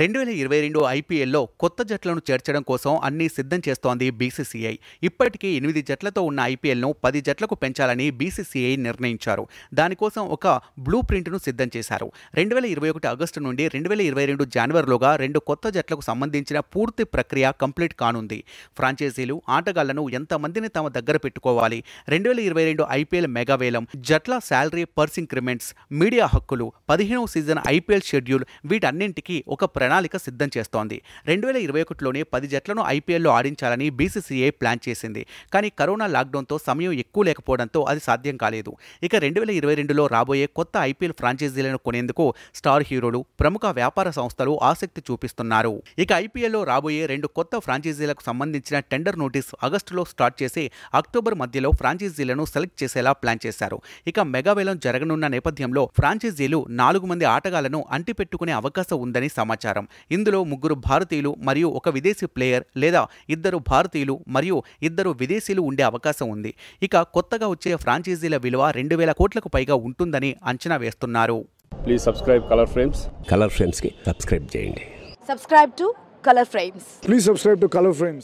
రెండు వేల ఇరవై రెండు ఐపీఎల్లో కొత్త జట్లను చేర్చడం కోసం అన్ని సిద్ధం చేస్తోంది బీసీసీఐ ఇప్పటికీ ఎనిమిది జట్లతో ఉన్న ఐపీఎల్ను పది జట్లకు పెంచాలని బీసీసీఐ నిర్ణయించారు దానికోసం ఒక బ్లూ ప్రింట్ను సిద్ధం చేశారు రెండు వేల ఇరవై ఒకటి ఆగస్టు నుండి రెండు వేల ఇరవై రెండు జనవరిలోగా రెండు కొత్త జట్లకు సంబంధించిన పూర్తి ప్రక్రియ కంప్లీట్ కానుంది ఫ్రాంచైజీలు ఆటగాళ్లను ఎంతమందిని తమ దగ్గర పెట్టుకోవాలి రెండు వేల ఇరవై రెండు ఐపీఎల్ మెగావేలం జట్ల శాలరీ పర్స్ ఇంక్రిమెంట్స్ మీడియా హక్కులు పదిహేనవ సీజన్ ఐపీఎల్ షెడ్యూల్ వీటన్నింటికీ ఒక ప్రణాళిక సిద్ధం చేస్తోంది రెండు వేల ఇరవై ఒకటిలోనే పది జట్లను ఐపీఎల్లో ఆడించాలని బీసీసీఐ ప్లాన్ చేసింది కానీ కరోనా లాక్డౌన్తో సమయం ఎక్కువ లేకపోవడంతో అది సాధ్యం కాలేదు ఇక రెండు వేల ఇరవై రెండులో రాబోయే కొత్త ఐపీఎల్ ఫ్రాంచైజీలను కొనేందుకు స్టార్ హీరోలు ప్రముఖ వ్యాపార సంస్థలు ఆసక్తి చూపిస్తున్నారు ఇక ఐపీఎల్లో రాబోయే రెండు కొత్త ఫ్రాంచైజీలకు సంబంధించిన టెండర్ నోటీస్ ఆగస్టులో స్టార్ట్ చేసి అక్టోబర్ మధ్యలో ఫ్రాంచైజీలను సెలెక్ట్ చేసేలా ప్లాన్ చేశారు ఇక మెగావేలం జరగనున్న నేపథ్యంలో ఫ్రాంచైజీలు నాలుగు మంది ఆటగాళ్లను అంటిపెట్టుకునే అవకాశం ఉందని సమాచారం ప్రకారం ఇందులో ముగ్గురు భారతీయులు మరియు ఒక విదేశీ ప్లేయర్ లేదా ఇద్దరు భారతీయులు మరియు ఇద్దరు విదేశీయులు ఉండే అవకాశం ఉంది ఇక కొత్తగా వచ్చే ఫ్రాంచైజీల విలువ రెండు వేల కోట్లకు పైగా ఉంటుందని అంచనా వేస్తున్నారు please subscribe Colour Frames Colour కి సబ్స్క్రైబ్ చేయండి subscribe to Colour Frames please subscribe to Colour frames